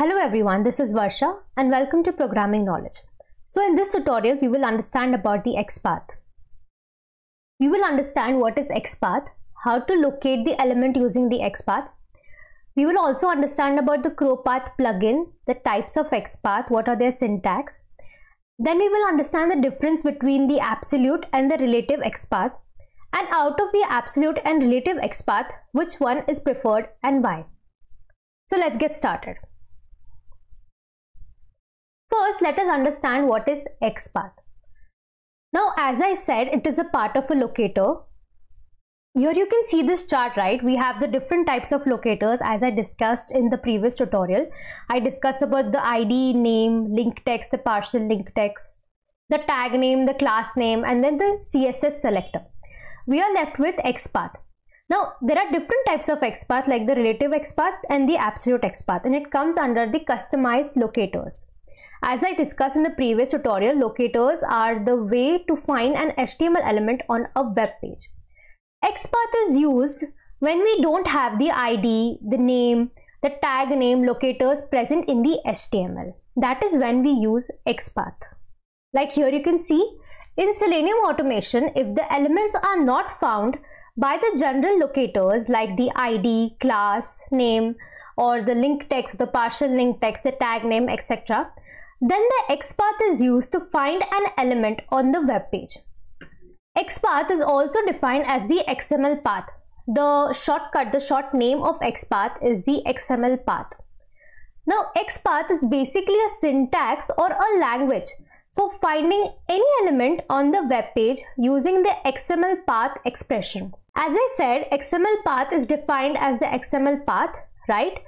Hello everyone, this is Varsha and welcome to Programming Knowledge. So in this tutorial, you will understand about the XPath. You will understand what is XPath, how to locate the element using the XPath. We will also understand about the Crowpath plugin, the types of XPath, what are their syntax. Then we will understand the difference between the absolute and the relative XPath and out of the absolute and relative XPath, which one is preferred and why. So let's get started. First, let us understand what is XPath. Now, as I said, it is a part of a locator. Here you can see this chart, right? We have the different types of locators as I discussed in the previous tutorial. I discussed about the ID, name, link text, the partial link text, the tag name, the class name, and then the CSS selector. We are left with XPath. Now, there are different types of XPath like the relative XPath and the absolute XPath and it comes under the customized locators. As I discussed in the previous tutorial, locators are the way to find an HTML element on a web page. XPath is used when we don't have the ID, the name, the tag name locators present in the HTML. That is when we use XPath. Like here you can see, in Selenium automation, if the elements are not found by the general locators like the ID, class, name, or the link text, the partial link text, the tag name, etc., then the XPath is used to find an element on the web page. XPath is also defined as the XML path. The shortcut, the short name of XPath is the XML path. Now XPath is basically a syntax or a language for finding any element on the web page using the XML path expression. As I said, XML path is defined as the XML path, right?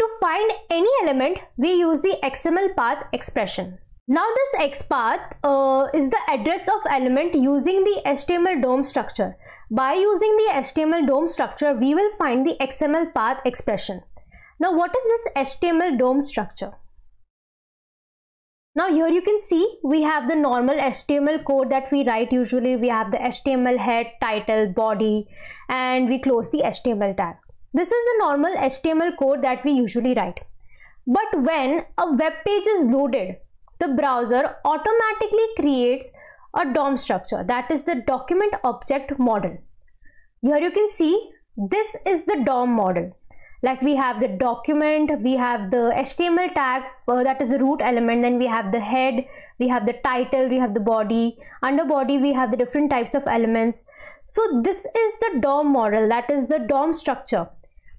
To find any element, we use the XML path expression. Now this XPath uh, is the address of element using the HTML DOM structure. By using the HTML DOM structure, we will find the XML path expression. Now what is this HTML DOM structure? Now here you can see we have the normal HTML code that we write usually. We have the HTML head, title, body and we close the HTML tag. This is the normal HTML code that we usually write. But when a web page is loaded, the browser automatically creates a DOM structure that is the document object model. Here you can see this is the DOM model. Like we have the document, we have the HTML tag uh, that is the root element, then we have the head, we have the title, we have the body, under body we have the different types of elements. So this is the DOM model that is the DOM structure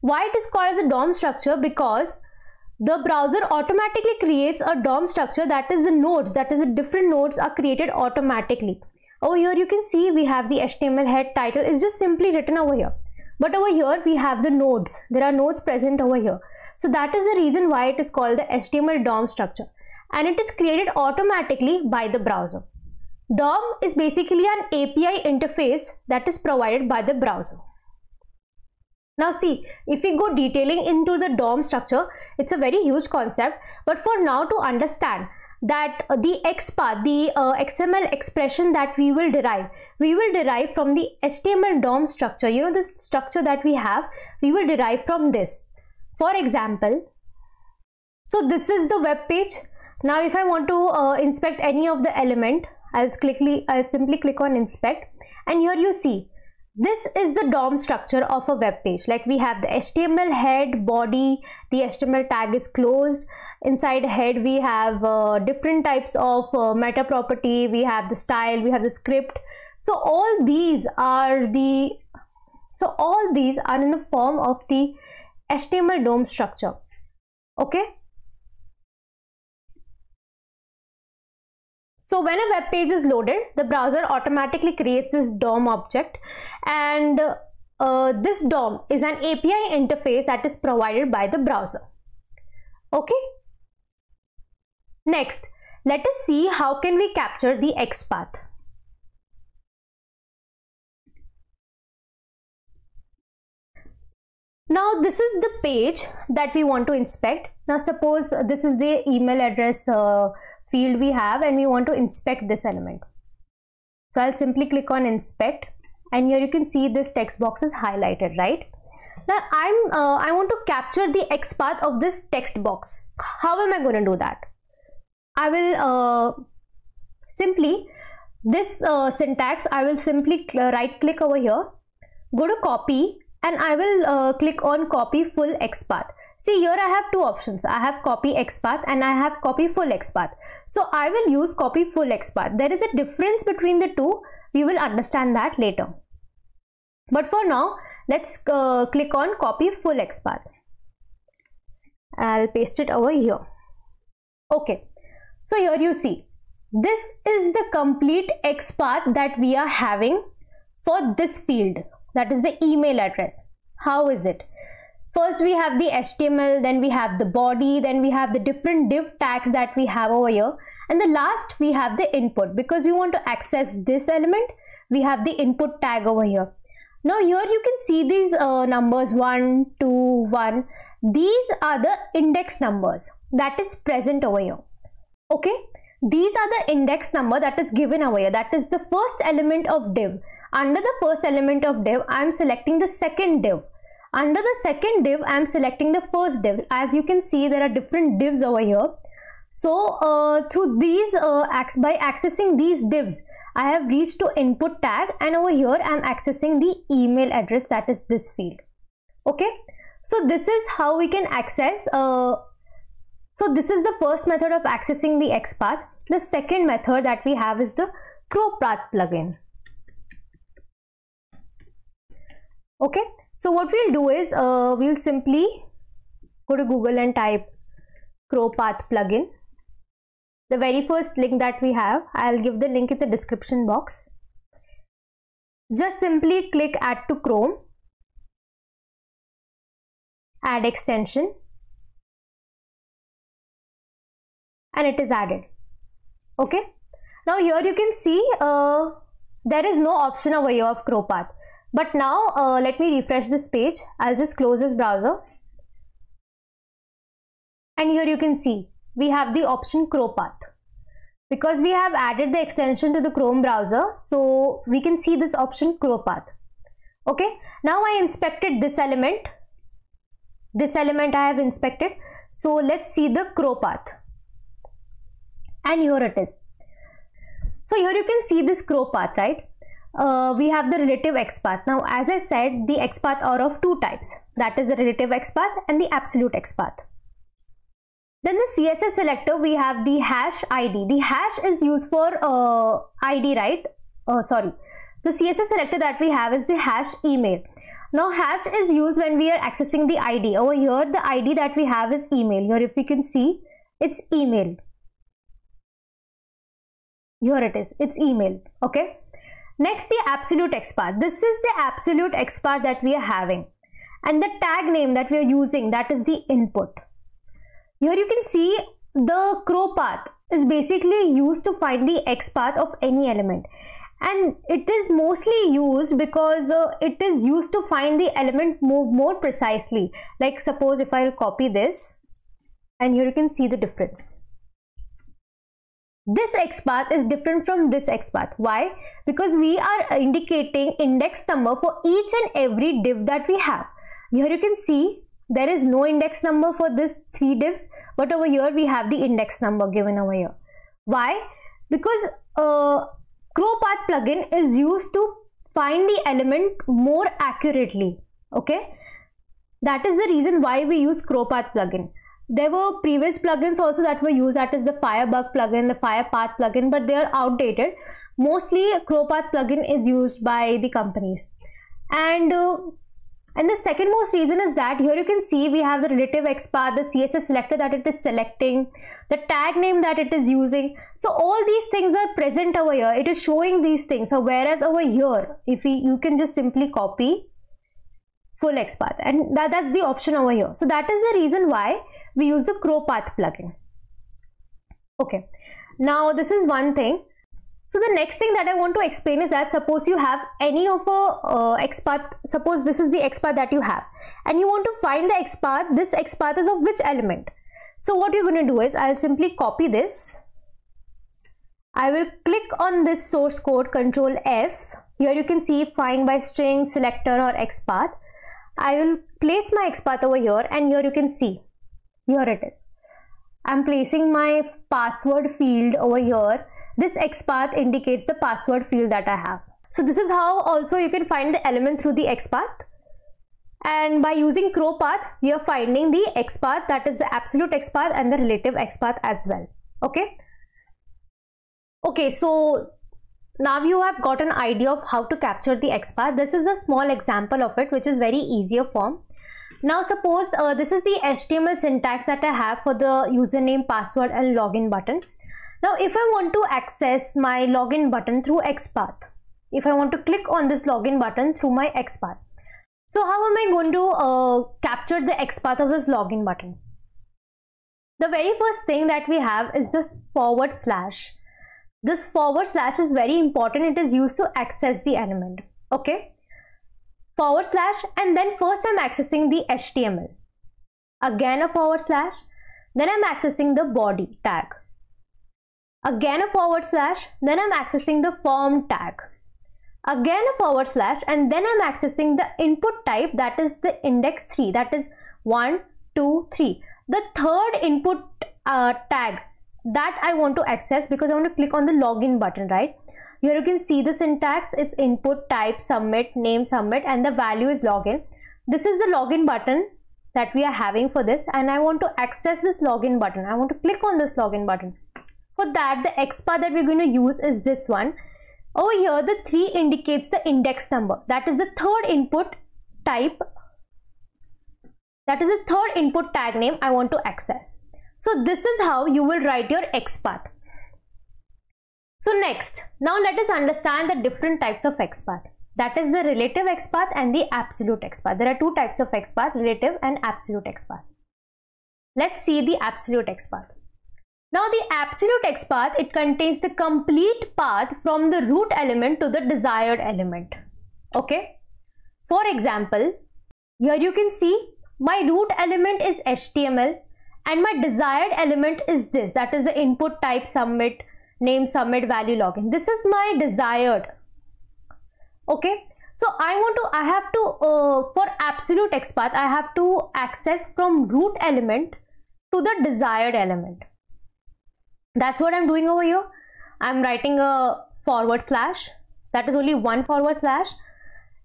why it is called as a DOM structure? Because the browser automatically creates a DOM structure that is the nodes that is the different nodes are created automatically. Over here you can see we have the HTML head title is just simply written over here. But over here we have the nodes. There are nodes present over here. So that is the reason why it is called the HTML DOM structure and it is created automatically by the browser. DOM is basically an API interface that is provided by the browser. Now see, if we go detailing into the DOM structure, it's a very huge concept. But for now to understand that uh, the X path, the uh, XML expression that we will derive, we will derive from the HTML DOM structure. You know, this structure that we have, we will derive from this. For example, so this is the web page. Now, if I want to uh, inspect any of the element, I'll I'll simply click on inspect and here you see this is the DOM structure of a web page. Like we have the HTML head, body, the HTML tag is closed. Inside head, we have uh, different types of uh, meta property. We have the style, we have the script. So all these are the, so all these are in the form of the HTML DOM structure. Okay. So when a web page is loaded, the browser automatically creates this DOM object and uh, this DOM is an API interface that is provided by the browser. Okay. Next, let us see how can we capture the XPath. Now this is the page that we want to inspect. Now suppose this is the email address uh, field we have and we want to inspect this element. So I'll simply click on inspect and here you can see this text box is highlighted, right? Now I'm uh, I want to capture the X path of this text box. How am I going to do that? I will uh, simply this uh, syntax I will simply uh, right click over here, go to copy and I will uh, click on copy full X path. See here I have two options. I have copy XPath and I have copy full XPath. So I will use copy full XPath. There is a difference between the two. We will understand that later. But for now, let's uh, click on copy full XPath. I'll paste it over here. Okay. So here you see, this is the complete XPath that we are having for this field. That is the email address. How is it? First, we have the HTML, then we have the body, then we have the different div tags that we have over here. And the last, we have the input because we want to access this element. We have the input tag over here. Now here you can see these uh, numbers 1, 2, 1. These are the index numbers that is present over here. Okay. These are the index number that is given over here. That is the first element of div. Under the first element of div, I am selecting the second div under the second div, I am selecting the first div. As you can see, there are different divs over here. So uh, through these, uh, by accessing these divs, I have reached to input tag and over here I'm accessing the email address that is this field. Okay, so this is how we can access. Uh, so this is the first method of accessing the XPath. The second method that we have is the CrowPath plugin. Okay, so what we'll do is uh, we'll simply go to Google and type Crowpath plugin. The very first link that we have, I'll give the link in the description box. Just simply click add to Chrome, add extension and it is added. Okay. Now here you can see uh, there is no option over here of Crowpath but now uh, let me refresh this page. I'll just close this browser. And here you can see we have the option Crowpath. Because we have added the extension to the Chrome browser, so we can see this option Crowpath. Okay, now I inspected this element. This element I have inspected. So let's see the Crowpath. And here it is. So here you can see this Crowpath, right? uh, we have the relative XPath. Now, as I said, the XPath are of two types. That is the relative XPath and the absolute XPath. Then the CSS selector, we have the hash ID. The hash is used for uh, ID, right? Uh, sorry. The CSS selector that we have is the hash email. Now hash is used when we are accessing the ID. Over here, the ID that we have is email. Here, if you can see, it's email. Here it is. It's email. Okay. Next, the absolute x This is the absolute x that we are having. And the tag name that we are using, that is the input. Here you can see the crow path is basically used to find the x path of any element and it is mostly used because uh, it is used to find the element more, more precisely like suppose if I'll copy this and here you can see the difference this x path is different from this x path. Why? Because we are indicating index number for each and every div that we have. Here you can see there is no index number for this three divs but over here we have the index number given over here. Why? Because uh, path plugin is used to find the element more accurately. Okay. That is the reason why we use path plugin. There were previous plugins also that were used, that is the Firebug plugin, the Firepath plugin, but they are outdated. Mostly Crowpath plugin is used by the companies. And uh, and the second most reason is that here you can see we have the relative XPath, the CSS selector that it is selecting, the tag name that it is using. So all these things are present over here. It is showing these things. So whereas over here, if we, you can just simply copy full XPath and that, that's the option over here. So that is the reason why we use the crowpath plugin. Okay, now this is one thing. So the next thing that I want to explain is that suppose you have any of a uh, XPath, suppose this is the XPath that you have and you want to find the XPath, this XPath is of which element. So what you're going to do is I'll simply copy this. I will click on this source code control F. Here you can see find by string, selector or XPath. I will place my XPath over here and here you can see here it is. I'm placing my password field over here. This XPath indicates the password field that I have. So this is how also you can find the element through the XPath. And by using crowpath, we are finding the XPath that is the absolute XPath and the relative XPath as well. Okay. Okay, so now you have got an idea of how to capture the XPath. This is a small example of it, which is very easier form. Now suppose uh, this is the HTML syntax that I have for the username, password and login button. Now if I want to access my login button through XPath, if I want to click on this login button through my XPath. So how am I going to uh, capture the XPath of this login button? The very first thing that we have is the forward slash. This forward slash is very important. It is used to access the element. Okay forward slash and then first I'm accessing the HTML. Again a forward slash, then I'm accessing the body tag. Again a forward slash, then I'm accessing the form tag. Again a forward slash and then I'm accessing the input type that is the index 3 that is 1, 2, 3. The third input uh, tag that I want to access because I want to click on the login button right here you can see the syntax, it's input, type, submit, name, submit and the value is login. This is the login button that we are having for this and I want to access this login button. I want to click on this login button. For that, the XPath that we're going to use is this one. Over here, the 3 indicates the index number. That is the third input type. That is the third input tag name I want to access. So this is how you will write your XPath. So next, now let us understand the different types of expat. That is the relative expat and the absolute expat. There are two types of expat, relative and absolute expat. Let's see the absolute expat. Now the absolute XPath, it contains the complete path from the root element to the desired element. Okay. For example, here you can see my root element is HTML and my desired element is this. That is the input type submit name submit value login this is my desired okay so i want to i have to uh, for absolute xpath i have to access from root element to the desired element that's what i'm doing over here i'm writing a forward slash that is only one forward slash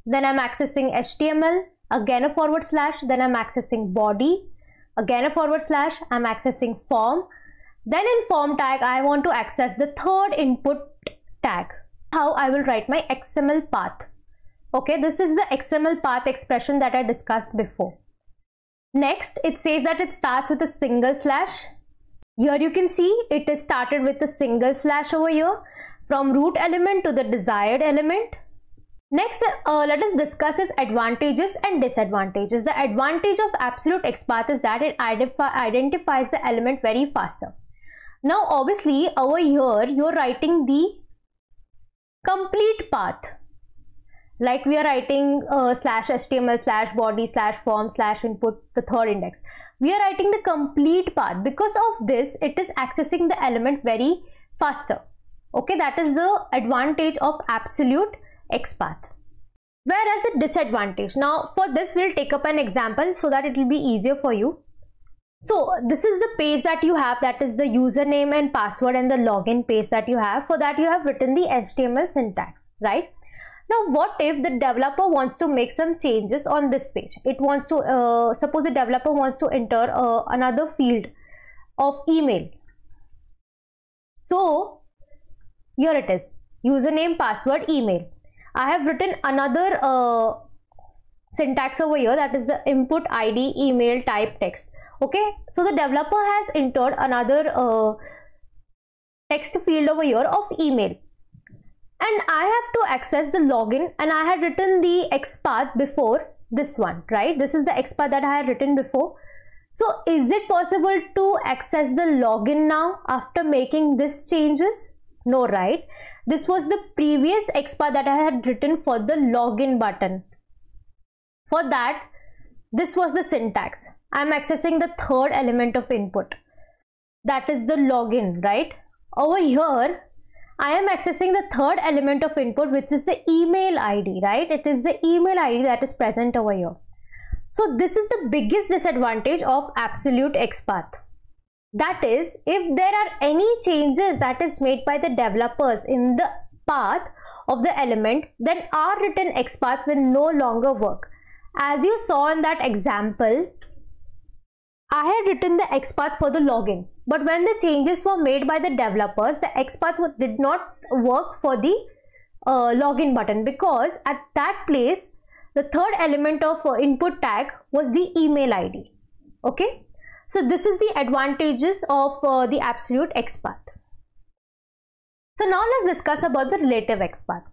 then i'm accessing html again a forward slash then i'm accessing body again a forward slash i'm accessing form then in form tag, I want to access the third input tag. How I will write my XML path. Okay, this is the XML path expression that I discussed before. Next, it says that it starts with a single slash. Here you can see it is started with a single slash over here from root element to the desired element. Next, uh, let us discuss its advantages and disadvantages. The advantage of absolute XPath is that it identif identifies the element very faster. Now obviously over here you're writing the complete path like we are writing uh, slash html slash body slash form slash input the third index we are writing the complete path because of this it is accessing the element very faster okay that is the advantage of absolute xpath whereas the disadvantage now for this we'll take up an example so that it will be easier for you so this is the page that you have that is the username and password and the login page that you have. For that you have written the HTML syntax, right? Now what if the developer wants to make some changes on this page? It wants to, uh, suppose the developer wants to enter uh, another field of email. So here it is, username, password, email. I have written another uh, syntax over here that is the input ID, email, type, text okay so the developer has entered another uh, text field over here of email and I have to access the login and I had written the XPath before this one right this is the XPath that I had written before so is it possible to access the login now after making this changes no right this was the previous XPath that I had written for the login button for that this was the syntax. I'm accessing the third element of input. That is the login, right? Over here, I am accessing the third element of input, which is the email ID, right? It is the email ID that is present over here. So this is the biggest disadvantage of absolute XPath. That is, if there are any changes that is made by the developers in the path of the element, then our written XPath will no longer work. As you saw in that example, I had written the XPath for the login, but when the changes were made by the developers, the XPath did not work for the uh, login button because at that place, the third element of uh, input tag was the email ID. Okay, so this is the advantages of uh, the absolute XPath. So now let's discuss about the relative XPath.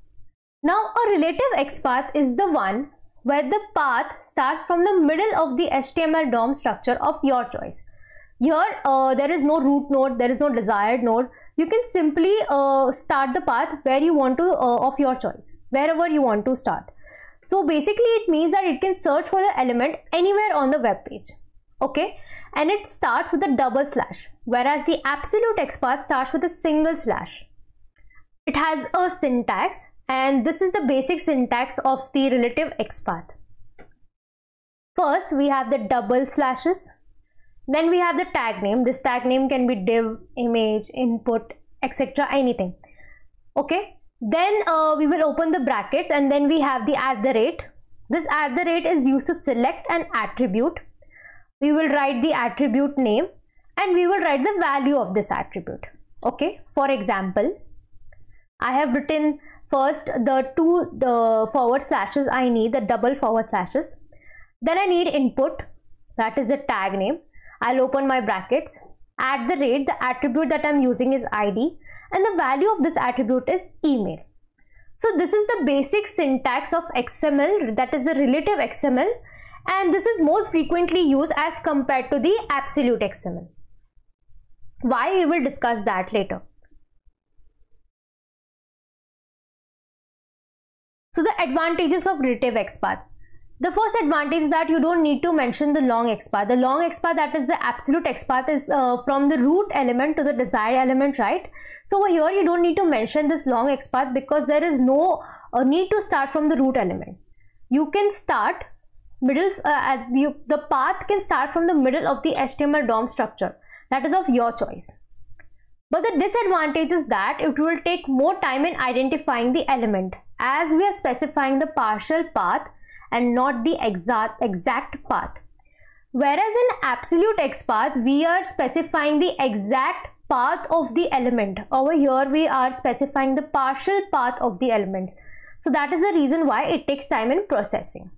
Now a relative XPath is the one where the path starts from the middle of the HTML DOM structure of your choice. Here, uh, there is no root node, there is no desired node. You can simply uh, start the path where you want to uh, of your choice, wherever you want to start. So basically it means that it can search for the element anywhere on the web page. Okay, and it starts with a double slash, whereas the absolute XPath starts with a single slash. It has a syntax and this is the basic syntax of the relative XPath. First, we have the double slashes. Then we have the tag name. This tag name can be div, image, input, etc. anything. Okay. Then uh, we will open the brackets and then we have the at the rate. This at the rate is used to select an attribute. We will write the attribute name and we will write the value of this attribute. Okay. For example, I have written First, the two the forward slashes I need, the double forward slashes. Then I need input, that is the tag name. I'll open my brackets. At the rate, the attribute that I'm using is ID and the value of this attribute is email. So this is the basic syntax of XML, that is the relative XML and this is most frequently used as compared to the absolute XML. Why we will discuss that later. So the advantages of relative XPath. The first advantage is that you don't need to mention the long XPath. The long XPath that is the absolute XPath is uh, from the root element to the desired element, right? So here, you don't need to mention this long XPath because there is no uh, need to start from the root element. You can start middle, uh, you, the path can start from the middle of the HTML DOM structure. That is of your choice. But the disadvantage is that it will take more time in identifying the element as we are specifying the partial path and not the exact, exact path. Whereas in absolute XPath, we are specifying the exact path of the element. Over here, we are specifying the partial path of the elements. So that is the reason why it takes time in processing.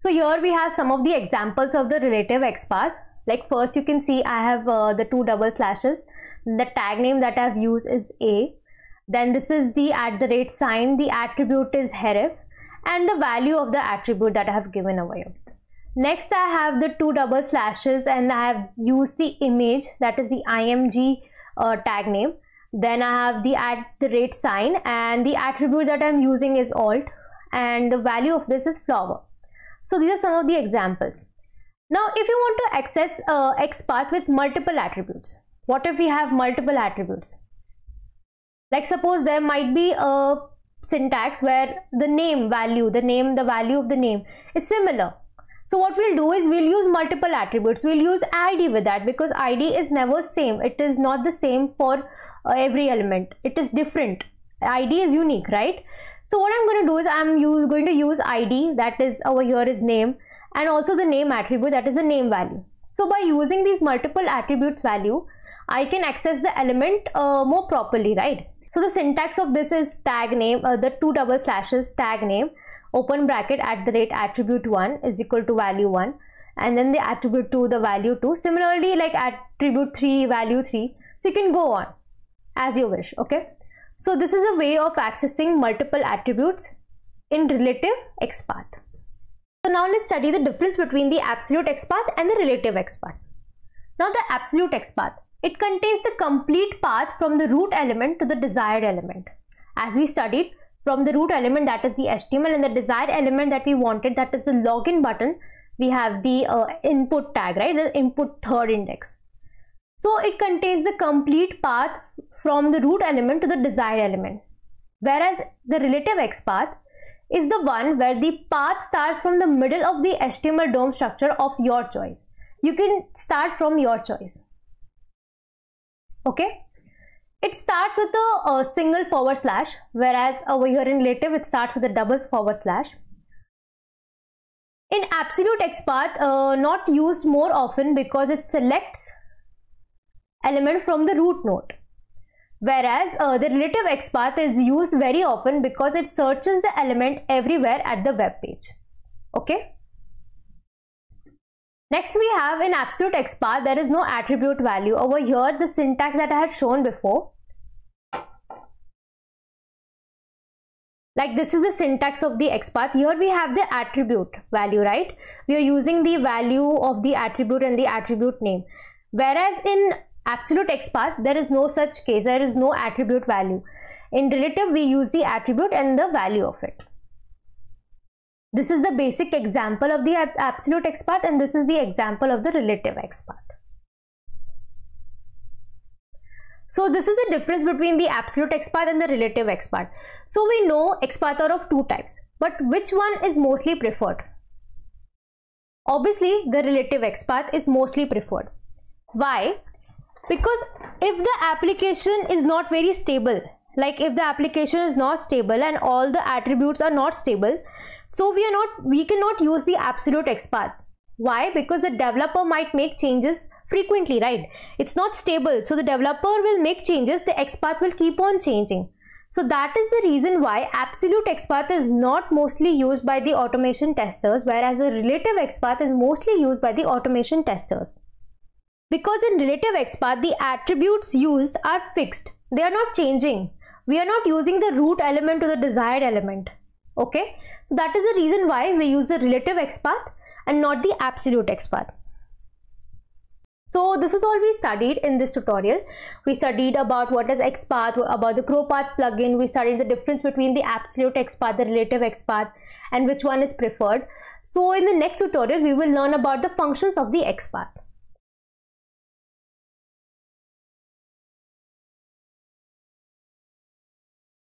So here we have some of the examples of the relative XPath. Like first you can see I have uh, the two double slashes. The tag name that I have used is A then this is the at the rate sign the attribute is href and the value of the attribute that I have given away. Next I have the two double slashes and I have used the image that is the img uh, tag name. Then I have the at the rate sign and the attribute that I'm using is alt and the value of this is flower. So these are some of the examples. Now if you want to access uh, XPath with multiple attributes, what if we have multiple attributes? like suppose there might be a syntax where the name value the name the value of the name is similar so what we'll do is we'll use multiple attributes we'll use id with that because id is never same it is not the same for uh, every element it is different id is unique right so what i'm going to do is i'm going to use id that is over here is name and also the name attribute that is the name value so by using these multiple attributes value i can access the element uh, more properly right so the syntax of this is tag name, uh, the two double slashes tag name, open bracket at the rate attribute 1 is equal to value 1 and then the attribute 2 the value 2. Similarly like attribute 3 value 3. So you can go on as you wish. Okay. So this is a way of accessing multiple attributes in relative XPath. So now let's study the difference between the absolute XPath and the relative XPath. Now the absolute XPath. It contains the complete path from the root element to the desired element. As we studied, from the root element that is the HTML and the desired element that we wanted that is the login button, we have the uh, input tag, right? The input third index. So it contains the complete path from the root element to the desired element. Whereas the relative X path is the one where the path starts from the middle of the HTML DOM structure of your choice. You can start from your choice okay it starts with a, a, single forward slash whereas over here in relative it starts with a double forward slash in absolute XPath uh, not used more often because it selects element from the root node whereas uh, the relative XPath is used very often because it searches the element everywhere at the web page okay Next we have in absolute XPath, there is no attribute value. Over here, the syntax that I had shown before. Like this is the syntax of the XPath. Here we have the attribute value, right? We are using the value of the attribute and the attribute name. Whereas in absolute XPath, there is no such case. There is no attribute value. In relative, we use the attribute and the value of it. This is the basic example of the absolute x and this is the example of the relative x So this is the difference between the absolute x and the relative x So we know x are of two types, but which one is mostly preferred? Obviously, the relative x path is mostly preferred. Why? Because if the application is not very stable, like if the application is not stable and all the attributes are not stable so we are not we cannot use the absolute xpath why because the developer might make changes frequently right it's not stable so the developer will make changes the xpath will keep on changing so that is the reason why absolute xpath is not mostly used by the automation testers whereas the relative xpath is mostly used by the automation testers because in relative xpath the attributes used are fixed they are not changing we are not using the root element to the desired element okay so that is the reason why we use the relative xpath and not the absolute xpath so this is all we studied in this tutorial. We studied about what is XPath, about the CrowPath plugin. We studied the difference between the absolute XPath, the relative XPath and which one is preferred. So in the next tutorial, we will learn about the functions of the XPath.